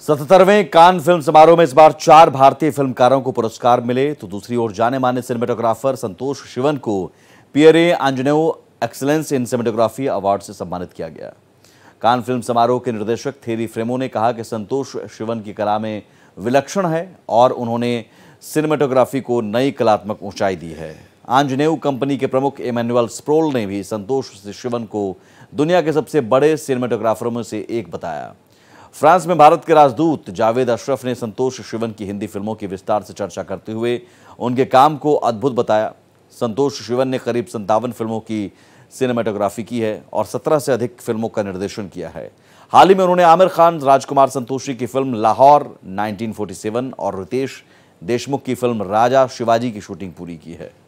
सतहत्तरवें Cannes film समारोह में इस बार चार भारतीय फिल्मकारों को पुरस्कार मिले तो दूसरी ओर जाने माने सिनेमेटोग्राफर संतोष शिवन को Pierre Angenieux excellence in cinematography award से सम्मानित किया गया कान फिल्म समारोह के निर्देशक थेरी फ्रेमो ने कहा कि संतोष शिवन की कला में विलक्षण है और उन्होंने सिनेमेटोग्राफी को नई कलात्मक ऊंचाई दी है आंजनेऊ कंपनी के प्रमुख इमेनुअल स्प्रोल ने भी संतोष शिवन को दुनिया के सबसे बड़े सिनेमेटोग्राफरों में से एक बताया फ्रांस में भारत के राजदूत जावेद अशरफ ने संतोष शिवन की हिंदी फिल्मों की विस्तार से चर्चा करते हुए उनके काम को अद्भुत बताया संतोष शिवन ने करीब संतावन फिल्मों की सिनेमाटोग्राफी की है और सत्रह से अधिक फिल्मों का निर्देशन किया है हाल ही में उन्होंने आमिर खान राजकुमार संतोषी की फिल्म लाहौर 1947 और रितेश देशमुख की फिल्म राजा शिवाजी की शूटिंग पूरी की है